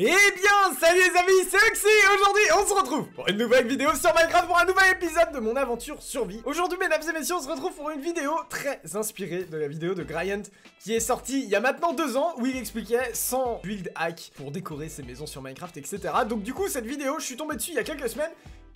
Eh bien, salut les amis, c'est Oxy Aujourd'hui, on se retrouve pour une nouvelle vidéo sur Minecraft, pour un nouvel épisode de mon aventure survie. Aujourd'hui, mesdames et messieurs, on se retrouve pour une vidéo très inspirée de la vidéo de Gryant qui est sortie il y a maintenant deux ans, où il expliquait 100 build hacks pour décorer ses maisons sur Minecraft, etc. Donc du coup, cette vidéo, je suis tombé dessus il y a quelques semaines,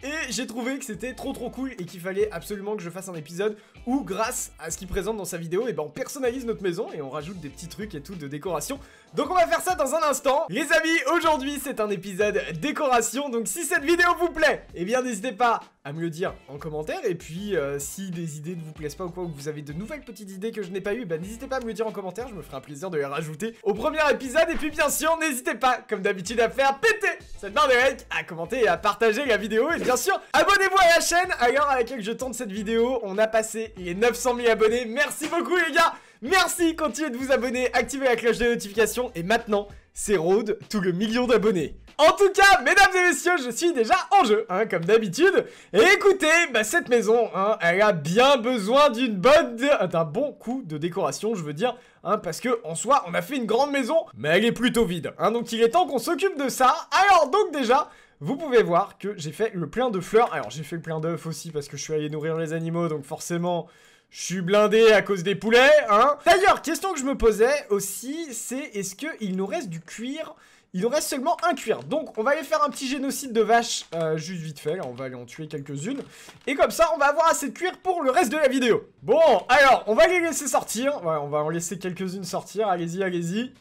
et j'ai trouvé que c'était trop trop cool et qu'il fallait absolument que je fasse un épisode où, grâce à ce qu'il présente dans sa vidéo, et eh ben on personnalise notre maison et on rajoute des petits trucs et tout de décoration. Donc on va faire ça dans un instant. Les amis, aujourd'hui c'est un épisode décoration, donc si cette vidéo vous plaît, et eh bien n'hésitez pas à me le dire en commentaire. Et puis, euh, si des idées ne vous plaisent pas ou quoi, ou que vous avez de nouvelles petites idées que je n'ai pas eues, bah, n'hésitez pas à me le dire en commentaire. Je me ferai un plaisir de les rajouter au premier épisode. Et puis, bien sûr, n'hésitez pas, comme d'habitude, à faire péter cette barre de like, à commenter et à partager la vidéo. Et bien sûr, abonnez-vous à la chaîne, à avec à laquelle je tourne cette vidéo. On a passé les 900 000 abonnés. Merci beaucoup, les gars. Merci, continuez de vous abonner, activez la cloche de notification. Et maintenant, c'est Road, tout le million d'abonnés. En tout cas, mesdames et messieurs, je suis déjà en jeu, hein, comme d'habitude. Et écoutez, bah, cette maison, hein, elle a bien besoin d'une bonne, euh, d'un bon coup de décoration, je veux dire, hein, parce que en soi, on a fait une grande maison, mais elle est plutôt vide. donc il est temps qu'on s'occupe de ça. Alors donc déjà, vous pouvez voir que j'ai fait le plein de fleurs. Alors j'ai fait le plein d'œufs aussi parce que je suis allé nourrir les animaux, donc forcément... Je suis blindé à cause des poulets, hein D'ailleurs, question que je me posais aussi, c'est est-ce qu'il nous reste du cuir il en reste seulement un cuir. Donc, on va aller faire un petit génocide de vaches euh, juste vite fait. on va aller en tuer quelques-unes. Et comme ça, on va avoir assez de cuir pour le reste de la vidéo. Bon, alors, on va les laisser sortir. Ouais, on va en laisser quelques-unes sortir. Allez-y, allez-y.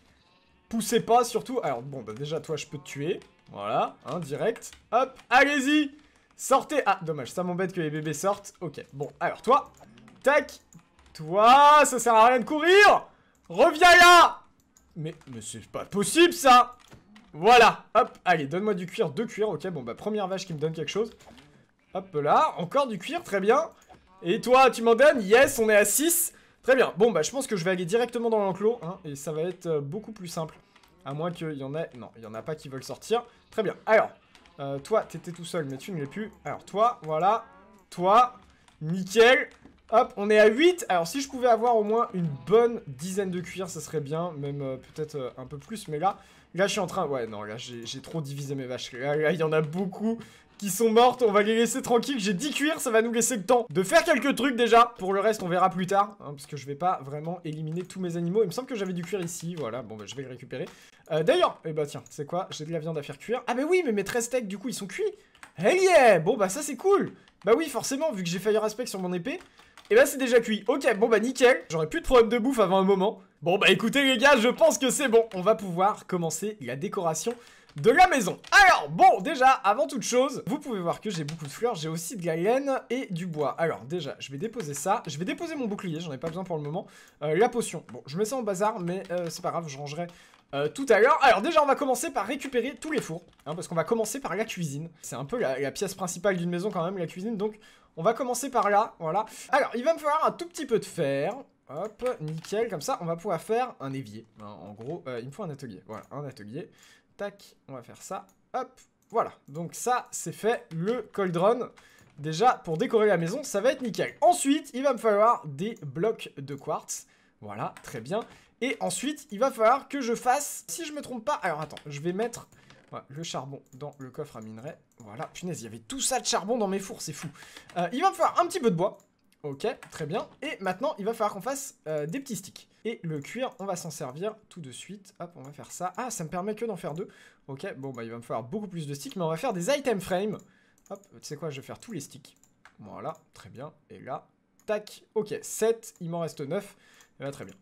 Poussez pas, surtout. Alors, bon, bah, déjà, toi, je peux te tuer. Voilà, hein, direct. Hop, allez-y Sortez Ah, dommage, ça m'embête que les bébés sortent. Ok, bon, alors toi, tac Toi, ça sert à rien de courir Reviens là Mais, mais c'est pas possible, ça voilà, hop, allez, donne-moi du cuir, deux cuirs, ok, bon bah première vache qui me donne quelque chose. Hop là, encore du cuir, très bien. Et toi, tu m'en donnes Yes, on est à 6. Très bien, bon bah je pense que je vais aller directement dans l'enclos, hein, et ça va être euh, beaucoup plus simple. À moins qu'il y en ait... Non, il y en a pas qui veulent sortir. Très bien, alors, euh, toi, t'étais tout seul, mais tu ne l'es plus. Alors toi, voilà, toi, nickel. Hop, on est à 8. Alors si je pouvais avoir au moins une bonne dizaine de cuir ça serait bien, même euh, peut-être un peu plus, mais là... Là, je suis en train... Ouais, non, là, j'ai trop divisé mes vaches. Là, il y en a beaucoup qui sont mortes, on va les laisser tranquilles, j'ai 10 cuirs, ça va nous laisser le temps de faire quelques trucs déjà. Pour le reste, on verra plus tard, hein, parce que je vais pas vraiment éliminer tous mes animaux. Il me semble que j'avais du cuir ici, voilà, bon bah je vais le récupérer. Euh, d'ailleurs, et eh bah tiens, c'est quoi J'ai de la viande à faire cuire. Ah bah oui, mais mes 13 steaks, du coup, ils sont cuits Hell yeah Bon bah ça c'est cool Bah oui, forcément, vu que j'ai Fire Aspect sur mon épée, et eh bah c'est déjà cuit. Ok, bon bah nickel, j'aurais plus de problème de bouffe avant un moment. Bon bah écoutez les gars, je pense que c'est bon. On va pouvoir commencer la décoration de la maison. Alors, bon, déjà, avant toute chose, vous pouvez voir que j'ai beaucoup de fleurs, j'ai aussi de la laine et du bois. Alors, déjà, je vais déposer ça. Je vais déposer mon bouclier, j'en ai pas besoin pour le moment. Euh, la potion, bon, je mets ça en bazar, mais euh, c'est pas grave, je rangerai euh, tout à l'heure. Alors déjà, on va commencer par récupérer tous les fours, hein, parce qu'on va commencer par la cuisine. C'est un peu la, la pièce principale d'une maison quand même, la cuisine, donc on va commencer par là, voilà. Alors, il va me falloir un tout petit peu de fer, Hop, nickel, comme ça, on va pouvoir faire un évier. Hein, en gros, euh, il me faut un atelier. Voilà, un atelier. Tac, on va faire ça. Hop, voilà. Donc ça, c'est fait, le cauldron. Déjà, pour décorer la maison, ça va être nickel. Ensuite, il va me falloir des blocs de quartz. Voilà, très bien. Et ensuite, il va falloir que je fasse, si je me trompe pas... Alors, attends, je vais mettre le charbon dans le coffre à minerai. Voilà, punaise, il y avait tout ça de charbon dans mes fours, c'est fou. Euh, il va me falloir un petit peu de bois. Ok, très bien. Et maintenant, il va falloir qu'on fasse euh, des petits sticks. Et le cuir, on va s'en servir tout de suite. Hop, on va faire ça. Ah, ça me permet que d'en faire deux. Ok, bon, bah, il va me falloir beaucoup plus de sticks, mais on va faire des item frames. Hop, tu sais quoi, je vais faire tous les sticks. Voilà, très bien. Et là, tac. Ok, 7, il m'en reste 9. Et eh ben, très bien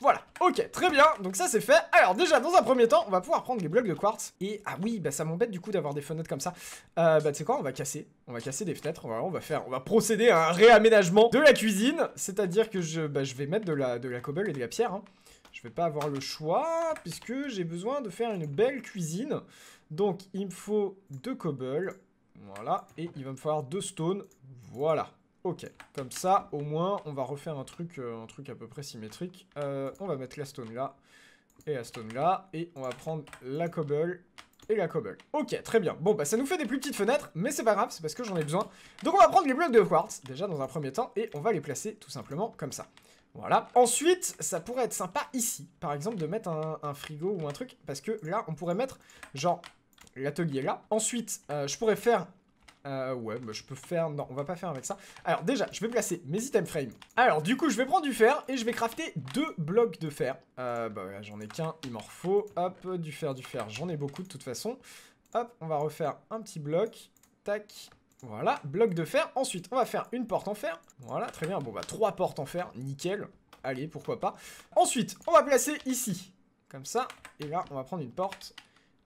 voilà. Ok, très bien. Donc ça, c'est fait. Alors déjà, dans un premier temps, on va pouvoir prendre les blocs de quartz. Et ah oui, bah ça m'embête du coup d'avoir des fenêtres comme ça. Euh, bah tu sais quoi, on va casser. On va casser des fenêtres. On va, faire, on va procéder à un réaménagement de la cuisine. C'est-à-dire que je, bah, je vais mettre de la, de la cobble et de la pierre. Hein. Je vais pas avoir le choix puisque j'ai besoin de faire une belle cuisine. Donc il me faut deux cobble. Voilà. Et il va me falloir deux stone. Voilà. Ok, comme ça, au moins, on va refaire un truc, euh, un truc à peu près symétrique. Euh, on va mettre la stone là, et la stone là, et on va prendre la cobble, et la cobble. Ok, très bien. Bon, bah ça nous fait des plus petites fenêtres, mais c'est pas grave, c'est parce que j'en ai besoin. Donc on va prendre les blocs de quartz, déjà dans un premier temps, et on va les placer tout simplement comme ça. Voilà. Ensuite, ça pourrait être sympa ici, par exemple, de mettre un, frigo ou un truc, parce que là, on pourrait mettre, genre, l'atelier là. Ensuite, euh, je pourrais faire euh, ouais, bah, je peux faire... Non, on va pas faire avec ça. Alors déjà, je vais placer mes items frame. Alors du coup, je vais prendre du fer et je vais crafter deux blocs de fer. Euh, bah j'en ai qu'un, il m'en faut. Hop, du fer, du fer, j'en ai beaucoup de toute façon. Hop, on va refaire un petit bloc. Tac, voilà, bloc de fer. Ensuite, on va faire une porte en fer. Voilà, très bien. Bon, bah, trois portes en fer, nickel. Allez, pourquoi pas. Ensuite, on va placer ici, comme ça. Et là, on va prendre une porte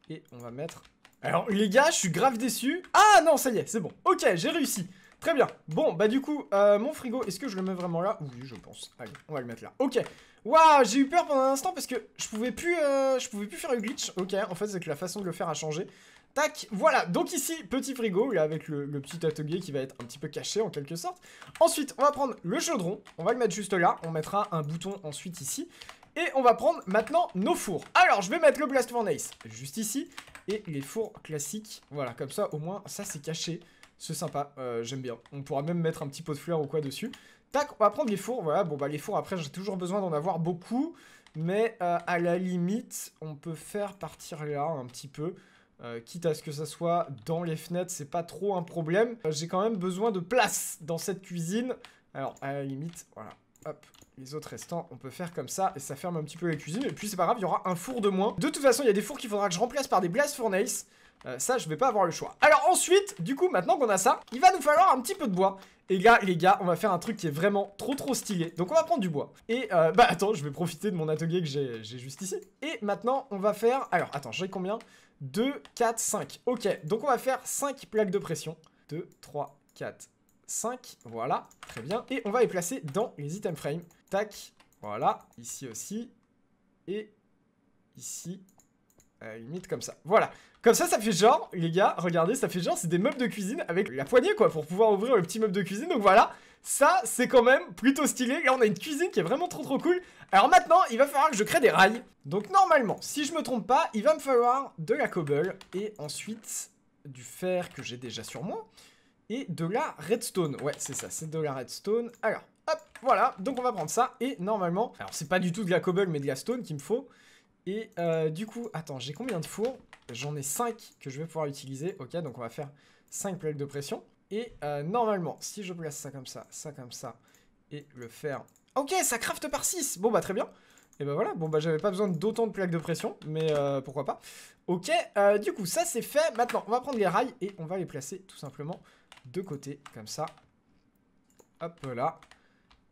et on va mettre alors, les gars, je suis grave déçu. Ah non, ça y est, c'est bon. Ok, j'ai réussi. Très bien. Bon, bah du coup, euh, mon frigo, est-ce que je le mets vraiment là Oui, je pense. Allez, on va le mettre là. Ok. Waouh, j'ai eu peur pendant un instant parce que je pouvais plus, euh, je pouvais plus faire le glitch. Ok, en fait, c'est que la façon de le faire a changé. Tac, voilà, donc ici, petit frigo, là, avec le, petit atelier qui va être un petit peu caché, en quelque sorte. Ensuite, on va prendre le chaudron, on va le mettre juste là, on mettra un bouton ensuite ici. Et on va prendre maintenant nos fours. Alors, je vais mettre le blast furnace juste ici, et les fours classiques. Voilà, comme ça, au moins, ça c'est caché. C'est sympa, euh, j'aime bien. On pourra même mettre un petit pot de fleurs ou quoi dessus. Tac, on va prendre les fours. Voilà, bon bah les fours, après, j'ai toujours besoin d'en avoir beaucoup. Mais euh, à la limite, on peut faire partir là un petit peu. Euh, quitte à ce que ça soit dans les fenêtres, c'est pas trop un problème. J'ai quand même besoin de place dans cette cuisine. Alors, à la limite, voilà, Hop, les autres restants, on peut faire comme ça, et ça ferme un petit peu la cuisine, et puis c'est pas grave, il y aura un four de moins. De toute façon, il y a des fours qu'il faudra que je remplace par des blast furnace, euh, ça, je vais pas avoir le choix. Alors ensuite, du coup, maintenant qu'on a ça, il va nous falloir un petit peu de bois. Et là, les gars, on va faire un truc qui est vraiment trop trop stylé. Donc on va prendre du bois. Et euh, bah attends, je vais profiter de mon atelier que j'ai juste ici. Et maintenant, on va faire... Alors, attends, j'ai combien 2, 4, 5. Ok, donc on va faire 5 plaques de pression. 2, 3, 4, 5, voilà, très bien. Et on va les placer dans les item frames. Tac, voilà, ici aussi, et ici, la limite comme ça. Voilà. Comme ça, ça fait genre, les gars, regardez, ça fait genre, c'est des meubles de cuisine avec la poignée, quoi, pour pouvoir ouvrir le petit meuble de cuisine. Donc voilà, ça, c'est quand même plutôt stylé. Là, on a une cuisine qui est vraiment trop trop cool. Alors maintenant, il va falloir que je crée des rails. Donc normalement, si je me trompe pas, il va me falloir de la cobble et ensuite du fer que j'ai déjà sur moi et de la redstone. Ouais, c'est ça, c'est de la redstone. Alors, hop, voilà. Donc on va prendre ça et normalement... Alors c'est pas du tout de la cobble mais de la stone qu'il me faut. Et euh, du coup, attends, j'ai combien de fours J'en ai 5 que je vais pouvoir utiliser. Ok, donc on va faire 5 plaques de pression. Et euh, normalement, si je place ça comme ça, ça comme ça, et le faire... Ok, ça craft par 6 Bon bah très bien et ben voilà, bon bah j'avais pas besoin d'autant de plaques de pression, mais euh, pourquoi pas. Ok, euh, du coup ça c'est fait, maintenant on va prendre les rails et on va les placer tout simplement de côté, comme ça. Hop là,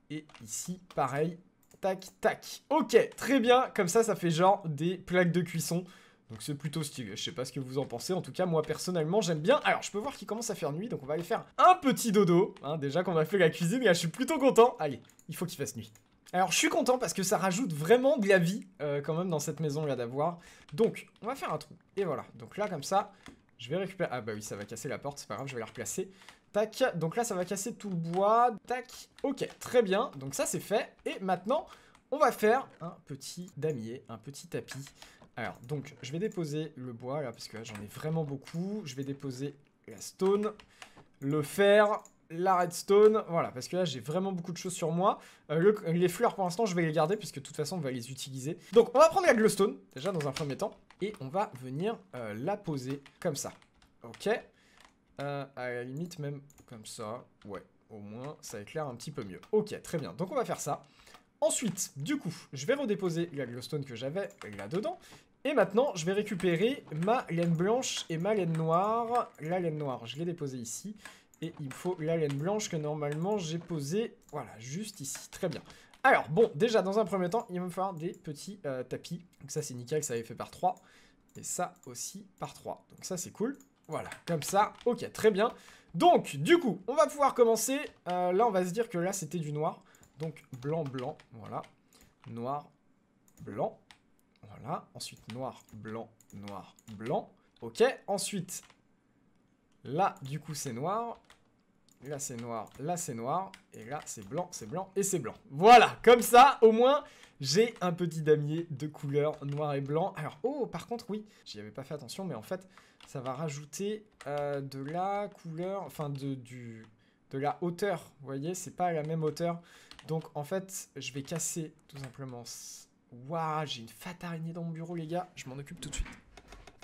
et ici pareil, tac tac. Ok, très bien, comme ça ça fait genre des plaques de cuisson. Donc c'est plutôt stylé, je sais pas ce que vous en pensez, en tout cas moi personnellement j'aime bien. Alors je peux voir qu'il commence à faire nuit, donc on va aller faire un petit dodo. Hein, déjà qu'on a fait la cuisine, là je suis plutôt content. Allez, il faut qu'il fasse nuit. Alors je suis content parce que ça rajoute vraiment de la vie euh, quand même dans cette maison là d'avoir. Donc on va faire un trou. Et voilà. Donc là comme ça, je vais récupérer... Ah bah oui ça va casser la porte, c'est pas grave, je vais la replacer. Tac, donc là ça va casser tout le bois. Tac, ok, très bien. Donc ça c'est fait. Et maintenant on va faire un petit damier, un petit tapis. Alors donc je vais déposer le bois là parce que j'en ai vraiment beaucoup. Je vais déposer la stone, le fer, la redstone, voilà, parce que là j'ai vraiment beaucoup de choses sur moi. Euh, les fleurs pour l'instant je vais les garder puisque de toute façon on va les utiliser. Donc on va prendre la glowstone déjà dans un premier temps et on va venir euh, la poser comme ça. Ok, euh, à la limite même comme ça, ouais, au moins ça éclaire un petit peu mieux. Ok, très bien, donc on va faire ça. Ensuite, du coup, je vais redéposer la glowstone que j'avais là-dedans. Et maintenant, je vais récupérer ma laine blanche et ma laine noire. La laine noire, je l'ai déposée ici. Et il faut la laine blanche que normalement j'ai posée, voilà, juste ici. Très bien. Alors, bon, déjà, dans un premier temps, il va me falloir des petits euh, tapis. Donc ça, c'est nickel, ça avait fait par 3. Et ça aussi par 3. Donc ça, c'est cool. Voilà, comme ça. Ok, très bien. Donc, du coup, on va pouvoir commencer. Euh, là, on va se dire que là, c'était du noir. Donc, blanc, blanc, voilà. Noir, blanc. Voilà. Ensuite, noir, blanc, noir, blanc. Ok. Ensuite, Là, du coup, c'est noir. Là, c'est noir. Là, c'est noir. Et là, c'est blanc, c'est blanc et c'est blanc. Voilà, comme ça, au moins, j'ai un petit damier de couleur noir et blanc. Alors, oh, par contre, oui, j'y avais pas fait attention, mais en fait, ça va rajouter euh, de la couleur, enfin, de, du, de la hauteur. Vous voyez, c'est pas la même hauteur. Donc, en fait, je vais casser tout simplement... Waouh, j'ai une fat araignée dans mon bureau, les gars. Je m'en occupe tout de suite.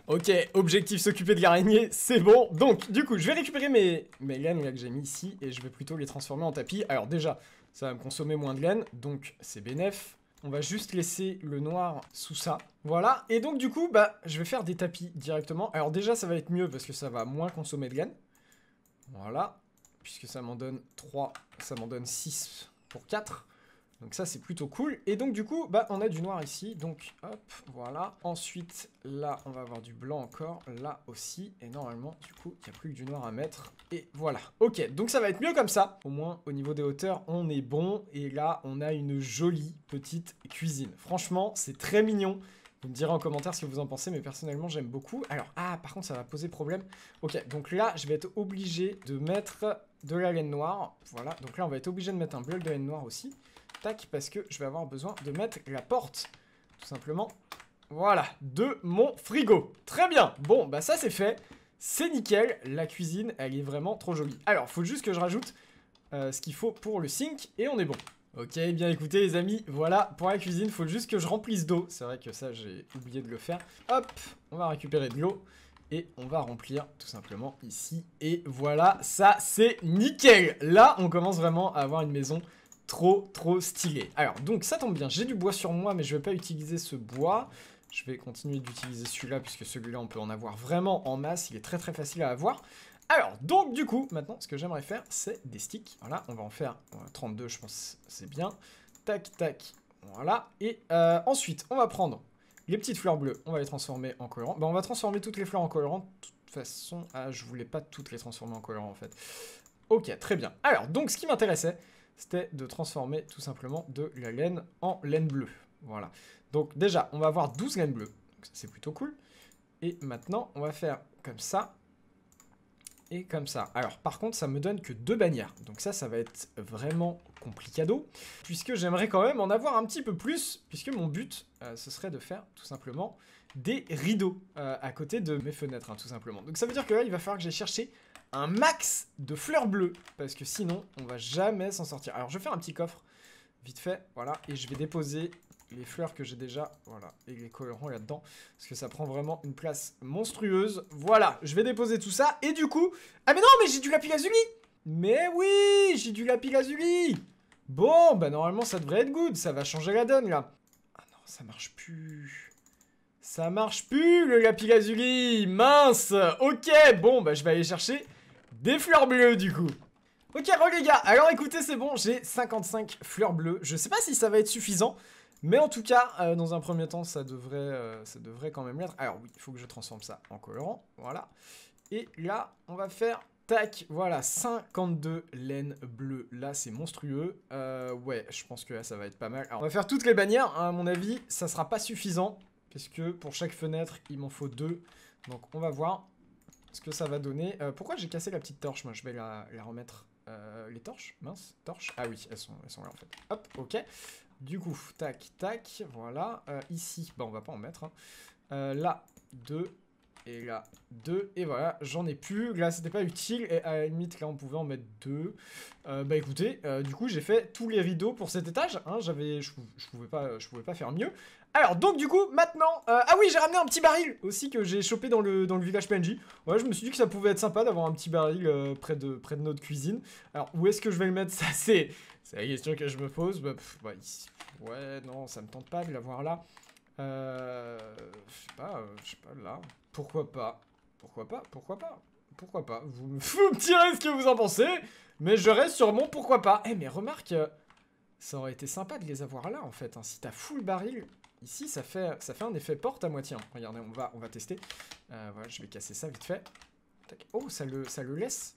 Ok, objectif s'occuper de l'araignée, c'est bon. Donc, du coup, je vais récupérer mes, mes laines là, que j'ai mis ici et je vais plutôt les transformer en tapis. Alors déjà, ça va me consommer moins de laine, donc c'est bénef. On va juste laisser le noir sous ça. Voilà, et donc du coup, bah, je vais faire des tapis directement. Alors déjà, ça va être mieux parce que ça va moins consommer de laine. Voilà, puisque ça m'en donne 3, ça m'en donne 6 pour 4. Donc ça, c'est plutôt cool. Et donc, du coup, bah, on a du noir ici. Donc, hop, voilà. Ensuite, là, on va avoir du blanc encore. Là aussi. Et normalement, du coup, il n'y a plus que du noir à mettre. Et voilà. Ok, donc ça va être mieux comme ça. Au moins, au niveau des hauteurs, on est bon. Et là, on a une jolie petite cuisine. Franchement, c'est très mignon. Vous me direz en commentaire ce que vous en pensez, mais personnellement, j'aime beaucoup. Alors, ah, par contre, ça va poser problème. Ok, donc là, je vais être obligé de mettre de la laine noire. Voilà, donc là, on va être obligé de mettre un bleu de laine noire aussi. Tac, parce que je vais avoir besoin de mettre la porte, tout simplement, voilà, de mon frigo. Très bien, bon, bah ça c'est fait, c'est nickel, la cuisine, elle est vraiment trop jolie. Alors, faut juste que je rajoute euh, ce qu'il faut pour le sink, et on est bon. Ok, bien écoutez les amis, voilà, pour la cuisine, faut juste que je remplisse d'eau. C'est vrai que ça, j'ai oublié de le faire. Hop, on va récupérer de l'eau et on va remplir tout simplement ici. Et voilà, ça c'est nickel Là, on commence vraiment à avoir une maison Trop, trop stylé. Alors, donc, ça tombe bien. J'ai du bois sur moi, mais je vais pas utiliser ce bois. Je vais continuer d'utiliser celui-là, puisque celui-là, on peut en avoir vraiment en masse. Il est très, très facile à avoir. Alors, donc, du coup, maintenant, ce que j'aimerais faire, c'est des sticks. Voilà, on va en faire 32, euh, je pense, c'est bien. Tac, tac, voilà. Et euh, ensuite, on va prendre les petites fleurs bleues, on va les transformer en colorant. Ben, bah, on va transformer toutes les fleurs en colorant. De toute façon, ah, je voulais pas toutes les transformer en colorant, en fait. Ok, très bien. Alors, donc, ce qui m'intéressait, c'était de transformer tout simplement de la laine en laine bleue. Voilà. Donc déjà, on va avoir 12 laines bleues. C'est plutôt cool. Et maintenant, on va faire comme ça et comme ça. Alors par contre, ça me donne que deux bannières. Donc ça, ça va être vraiment complicado. Puisque j'aimerais quand même en avoir un petit peu plus. Puisque mon but, euh, ce serait de faire tout simplement des rideaux euh, à côté de mes fenêtres, hein, tout simplement. Donc ça veut dire que là, il va falloir que j'aille chercher un max de fleurs bleues, parce que sinon, on va jamais s'en sortir. Alors, je vais faire un petit coffre, vite fait, voilà, et je vais déposer les fleurs que j'ai déjà, voilà, et les colorants là-dedans, parce que ça prend vraiment une place monstrueuse. Voilà, je vais déposer tout ça, et du coup... Ah mais non, mais j'ai du lapis-lazuli Mais oui, j'ai du lapis-lazuli Bon, bah normalement ça devrait être good, ça va changer la donne là. Ah non, ça marche plus... Ça marche plus le lapis-lazuli Mince Ok, bon, bah je vais aller chercher des fleurs bleues, du coup. Ok, les gars, alors écoutez, c'est bon, j'ai 55 fleurs bleues. Je sais pas si ça va être suffisant, mais en tout cas, euh, dans un premier temps, ça devrait, euh, ça devrait quand même l'être. Alors oui, il faut que je transforme ça en colorant, voilà. Et là, on va faire, tac, voilà, 52 laines bleues. Là, c'est monstrueux. Euh, ouais, je pense que là, ça va être pas mal. Alors, on va faire toutes les bannières, hein, à mon avis, ça sera pas suffisant, puisque pour chaque fenêtre, il m'en faut deux. Donc, on va voir ce que ça va donner. Euh, pourquoi j'ai cassé la petite torche Moi, je vais la, remettre. Euh, les torches Mince, torches Ah oui, elles sont, elles sont là en fait. Hop, ok. Du coup, tac, tac, voilà. Euh, ici, bah, on va pas en mettre. Hein. là, 2, et là, deux. Et voilà, j'en ai plus. Là, c'était pas utile. Et à la limite, là, on pouvait en mettre deux. Euh, bah écoutez, euh, du coup, j'ai fait tous les rideaux pour cet étage. Hein, J'avais, je, pouvais pas, je pouvais pas faire mieux. Alors, donc du coup, maintenant... Euh, ah oui, j'ai ramené un petit baril aussi que j'ai chopé dans le, dans le village PNJ. Ouais, je me suis dit que ça pouvait être sympa d'avoir un petit baril près, de, près de notre cuisine. Alors, où est-ce que je vais le mettre Ça, c'est la question que je me pose. Bah, bah, ouais, non, ça me tente pas de l'avoir là. Euh, je sais pas, euh, je sais pas, là. Pourquoi pas Pourquoi pas Pourquoi pas Pourquoi pas vous me, vous direz ce que vous en pensez, mais je reste sur mon pourquoi pas. Eh, mais remarque, euh, ça aurait été sympa de les avoir là, en fait. Hein. Si t'as full baril, ici, ça fait, ça fait un effet porte à moitié. Hein. Regardez, on va, on va tester. Euh, voilà, je vais casser ça vite fait. Oh, ça le, ça le laisse.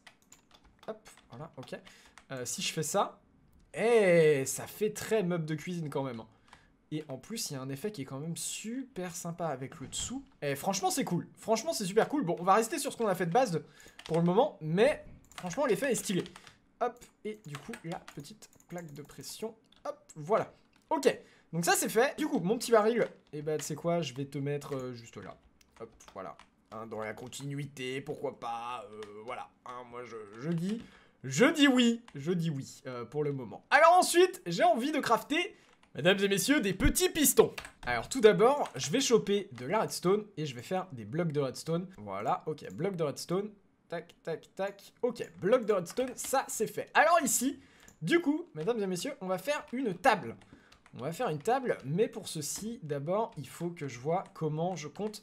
Hop, voilà, ok. si je fais ça, eh, ça fait très meuble de cuisine quand même. Hein. Et en plus, il y a un effet qui est quand même super sympa avec le dessous. Et franchement, c'est cool. Franchement, c'est super cool. Bon, on va rester sur ce qu'on a fait de base pour le moment, mais franchement, l'effet est stylé. Hop, et du coup, la petite plaque de pression. Hop, voilà. Ok, donc ça, c'est fait. Du coup, mon petit baril, et eh ben, tu sais quoi, je vais te mettre euh, juste là. Hop, voilà. Hein, dans la continuité, pourquoi pas, euh, voilà. Hein, moi, je, dis... Je dis oui, je dis oui, euh, pour le moment. Alors ensuite, j'ai envie de crafter Mesdames et messieurs, des petits pistons Alors tout d'abord, je vais choper de la redstone et je vais faire des blocs de redstone. Voilà, ok, bloc de redstone. Tac, tac, tac. Ok, bloc de redstone, ça c'est fait. Alors ici, du coup, mesdames et messieurs, on va faire une table. On va faire une table, mais pour ceci, d'abord, il faut que je vois comment je compte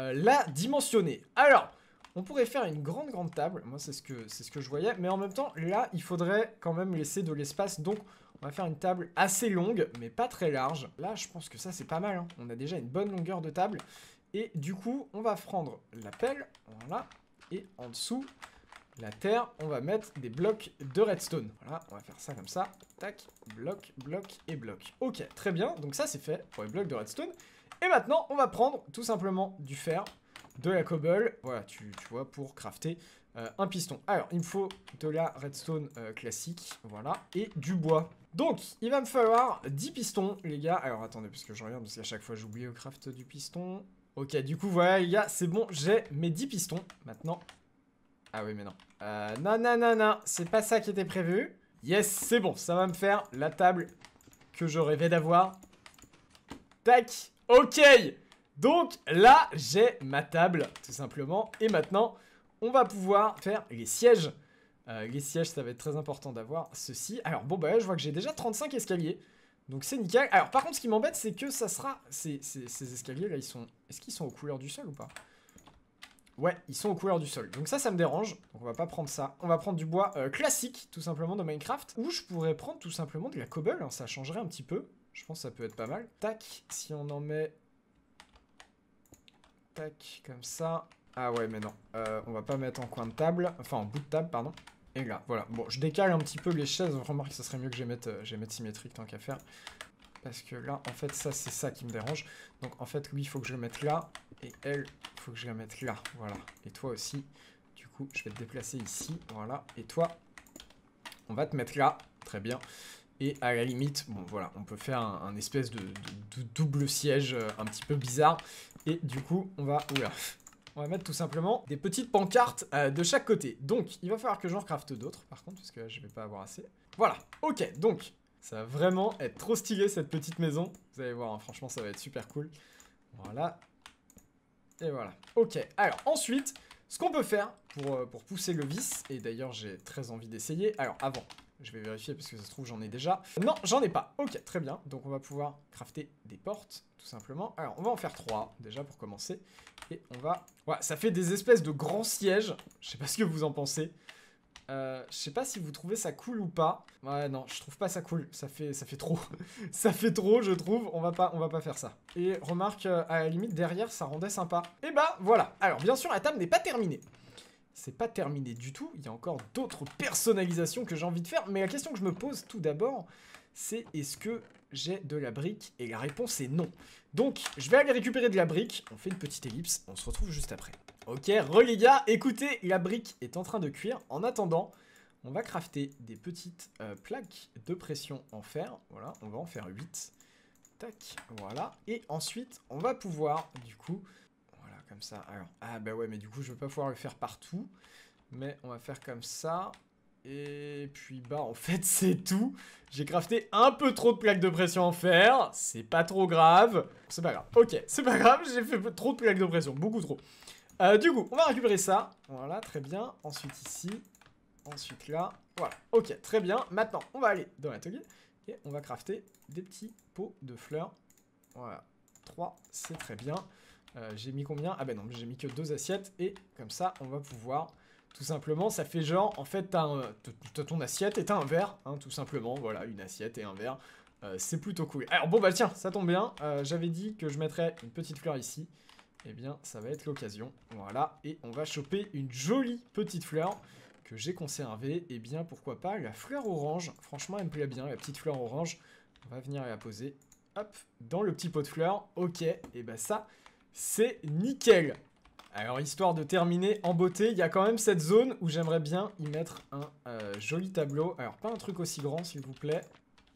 euh, la dimensionner. Alors, on pourrait faire une grande, grande table. Moi, c'est ce, que, ce que je voyais. Mais en même temps, là, il faudrait quand même laisser de l'espace. Donc, on va faire une table assez longue, mais pas très large. Là, je pense que ça, c'est pas mal. Hein. On a déjà une bonne longueur de table. Et du coup, on va prendre la pelle, voilà, et en dessous, la terre, on va mettre des blocs de redstone. Voilà, on va faire ça comme ça, tac, bloc, bloc et bloc. Ok, très bien, donc ça c'est fait pour les blocs de redstone. Et maintenant, on va prendre tout simplement du fer, de la cobble, voilà, tu, vois, pour crafter euh, un piston. Alors, il me faut de la redstone euh, classique, voilà, et du bois. Donc, il va me falloir 10 pistons, les gars. Alors, attendez, parce que je regarde, parce qu'à chaque fois, j'oublie au craft du piston. Ok, du coup, voilà, les gars, c'est bon, j'ai mes 10 pistons. Maintenant... Ah oui, mais non. Euh, non, non, non, non, c'est pas ça qui était prévu. Yes, c'est bon, ça va me faire la table que je rêvais d'avoir. Tac, ok Donc, là, j'ai ma table, tout simplement. Et maintenant, on va pouvoir faire les sièges. Euh, les sièges, ça va être très important d'avoir ceci. Alors bon, bah là, je vois que j'ai déjà 35 escaliers. Donc c'est nickel. Alors par contre, ce qui m'embête, c'est que ça sera... Ces, escaliers, là, ils sont... Est-ce qu'ils sont aux couleurs du sol ou pas Ouais, ils sont aux couleurs du sol. Donc ça, ça me dérange. on va pas prendre ça. On va prendre du bois euh, classique, tout simplement, de Minecraft. Ou je pourrais prendre tout simplement de la cobble. Hein. ça changerait un petit peu. Je pense que ça peut être pas mal. Tac, si on en met... Tac, comme ça. Ah ouais, mais non. Euh, on va pas mettre en coin de table. Enfin, en bout de table, pardon et là, voilà. Bon, je décale un petit peu les chaises. Remarque, ça serait mieux que je les euh, mette, symétriques tant qu'à faire. Parce que là, en fait, ça, c'est ça qui me dérange. Donc, en fait, oui, il faut que je le mette là. Et elle, il faut que je la mette là. Voilà. Et toi aussi. Du coup, je vais te déplacer ici. Voilà. Et toi, on va te mettre là. Très bien. Et à la limite, bon voilà, on peut faire un, espèce de, de, double siège euh, un petit peu bizarre. Et du coup, on va... Oula, on va mettre tout simplement des petites pancartes euh, de chaque côté. Donc, il va falloir que j'en crafte d'autres, par contre, parce que je vais pas avoir assez. Voilà, ok, donc, ça va vraiment être trop stylé, cette petite maison. Vous allez voir, hein, franchement, ça va être super cool. Voilà. Et voilà. Ok, alors, ensuite, ce qu'on peut faire pour, euh, pour pousser le vis, et d'ailleurs, j'ai très envie d'essayer. Alors, avant, je vais vérifier parce que ça se trouve j'en ai déjà. Non, j'en ai pas. Ok, très bien. Donc on va pouvoir crafter des portes, tout simplement. Alors on va en faire trois déjà pour commencer. Et on va... Ouais, ça fait des espèces de grands sièges. Je sais pas ce que vous en pensez. Euh, je sais pas si vous trouvez ça cool ou pas. Ouais, non, je trouve pas ça cool. Ça fait, ça fait trop. ça fait trop, je trouve. On va pas, on va pas faire ça. Et remarque, euh, à la limite, derrière, ça rendait sympa. Et bah, voilà. Alors, bien sûr, la table n'est pas terminée c'est pas terminé du tout. Il y a encore d'autres personnalisations que j'ai envie de faire. Mais la question que je me pose tout d'abord, c'est est-ce que j'ai de la brique Et la réponse est non. Donc, je vais aller récupérer de la brique. On fait une petite ellipse. On se retrouve juste après. Ok, re les écoutez, la brique est en train de cuire. En attendant, on va crafter des petites euh, plaques de pression en fer. Voilà, on va en faire 8. Tac, voilà. Et ensuite, on va pouvoir, du coup, comme ça. Alors, ah bah ouais, mais du coup, je vais pas pouvoir le faire partout. Mais on va faire comme ça. Et puis bah en fait c'est tout. J'ai crafté un peu trop de plaques de pression en fer. C'est pas trop grave. C'est pas grave. Ok, c'est pas grave. J'ai fait trop de plaques de pression. Beaucoup trop. Euh, du coup, on va récupérer ça. Voilà, très bien. Ensuite ici. Ensuite là. Voilà. Ok, très bien. Maintenant, on va aller dans l'atelier. Et on va crafter des petits pots de fleurs. Voilà. 3, c'est très bien. Euh, j'ai mis combien Ah ben non, j'ai mis que deux assiettes et comme ça, on va pouvoir tout simplement, ça fait genre, en fait, t'as ton assiette et t'as un verre, hein, tout simplement, voilà, une assiette et un verre, euh, c'est plutôt cool. Alors bon bah tiens, ça tombe bien, euh, j'avais dit que je mettrais une petite fleur ici, eh bien ça va être l'occasion, voilà, et on va choper une jolie petite fleur que j'ai conservée, et eh bien pourquoi pas la fleur orange, franchement elle me plaît bien, la petite fleur orange, on va venir la poser, hop, dans le petit pot de fleurs, ok, et bah ben ça c'est nickel. Alors, histoire de terminer en beauté, il y a quand même cette zone où j'aimerais bien y mettre un euh, joli tableau. Alors, pas un truc aussi grand, s'il vous plaît.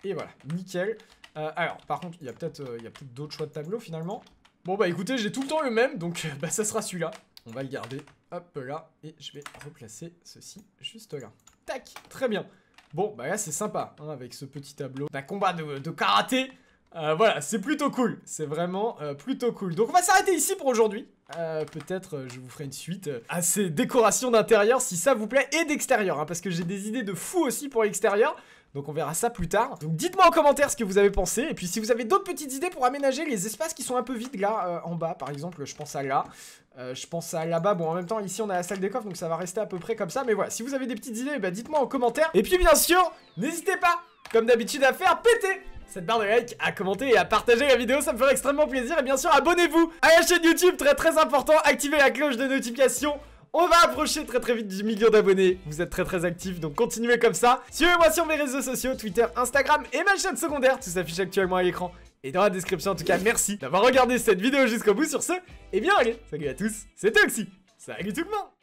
Et voilà, nickel. Euh, alors, par contre, il y a peut-être euh, d'autres choix de tableau, finalement. Bon, bah écoutez, j'ai tout le temps le même, donc bah, ça sera celui-là. On va le garder, hop là, et je vais replacer ceci juste là. Tac, très bien. Bon, bah là, c'est sympa, hein, avec ce petit tableau d'un combat de karaté. Euh, voilà, c'est plutôt cool. C'est vraiment euh, plutôt cool. Donc on va s'arrêter ici pour aujourd'hui. Euh, peut-être je vous ferai une suite à ces décorations d'intérieur si ça vous plaît et d'extérieur. Hein, parce que j'ai des idées de fou aussi pour l'extérieur. Donc on verra ça plus tard. Donc dites-moi en commentaire ce que vous avez pensé. Et puis si vous avez d'autres petites idées pour aménager les espaces qui sont un peu vides là, en bas. Par exemple, je pense à là. je pense à là-bas. Bon, en même temps, ici on a la salle des coffres, donc ça va rester à peu près comme ça. Mais voilà, si vous avez des petites idées, bah, dites-moi en commentaire. Et puis bien sûr, n'hésitez pas, comme d'habitude, à faire péter cette barre de like, à commenter et à partager la vidéo, ça me ferait extrêmement plaisir. Et bien sûr, abonnez-vous à la chaîne YouTube, très très important, activez la cloche de notification. On va approcher très très vite du million d'abonnés. Vous êtes très très actifs, donc continuez comme ça. Suivez-moi sur mes réseaux sociaux, Twitter, Instagram et ma chaîne secondaire. Tout s'affiche actuellement à l'écran et dans la description. En tout cas, merci d'avoir regardé cette vidéo jusqu'au bout. Sur ce, et eh bien allez, salut à tous, c'est Toxy. Salut tout le monde